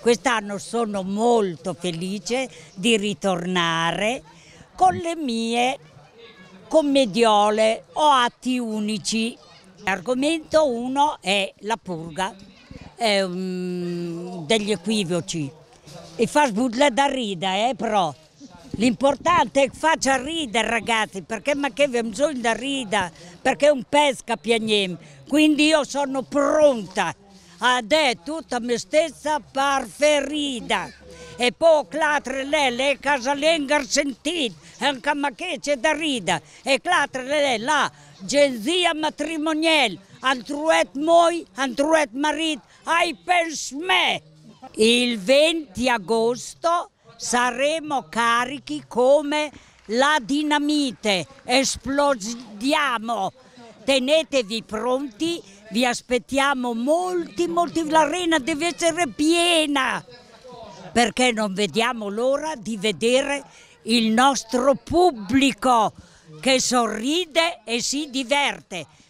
Quest'anno sono molto felice di ritornare con le mie commediole o atti unici. L'argomento uno è la purga eh, degli equivoci e fa sbudla da rida eh, però. L'importante è che faccia ridere ragazzi, perché ma che vi bisogno da ridere, perché è un pesca piagnem. quindi io sono pronta ed è tutta me stessa parferida. E poi clatre lei, le casalenga sentite, anche ma che c'è da rida, e clatre lei la genzia matrimoniale, altruet moi, altruet marit, ai pens me. Il 20 agosto saremo carichi come la dinamite, esplodiamo tenetevi pronti, vi aspettiamo molti, molti, l'arena deve essere piena, perché non vediamo l'ora di vedere il nostro pubblico che sorride e si diverte.